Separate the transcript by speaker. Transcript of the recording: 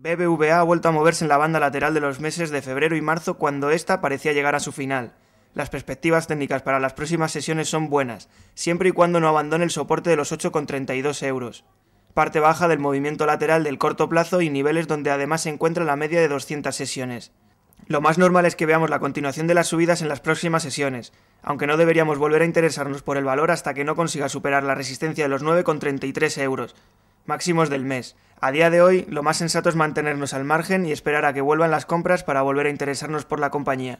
Speaker 1: BBVA ha vuelto a moverse en la banda lateral de los meses de febrero y marzo cuando ésta parecía llegar a su final. Las perspectivas técnicas para las próximas sesiones son buenas, siempre y cuando no abandone el soporte de los 8,32 euros. Parte baja del movimiento lateral del corto plazo y niveles donde además se encuentra la media de 200 sesiones. Lo más normal es que veamos la continuación de las subidas en las próximas sesiones, aunque no deberíamos volver a interesarnos por el valor hasta que no consiga superar la resistencia de los 9,33 euros, máximos del mes, a día de hoy, lo más sensato es mantenernos al margen y esperar a que vuelvan las compras para volver a interesarnos por la compañía.